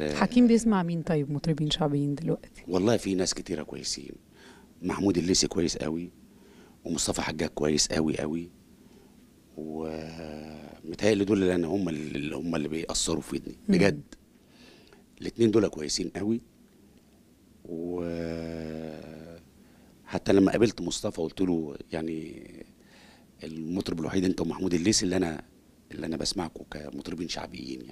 آه، حكيم بيسمع مين طيب مطربين شعبيين دلوقتي والله في ناس كتيره كويسين محمود الليسي كويس قوي ومصطفى حجاج كويس قوي قوي ومتهيألي دول اللي انا هم اللي هم اللي بيأثروا في ودني بجد الاثنين دول كويسين قوي و حتى لما قابلت مصطفى قلت له يعني المطرب الوحيد انت ومحمود الليسي اللي انا اللي انا بسمعكم كمطربين شعبيين يعني.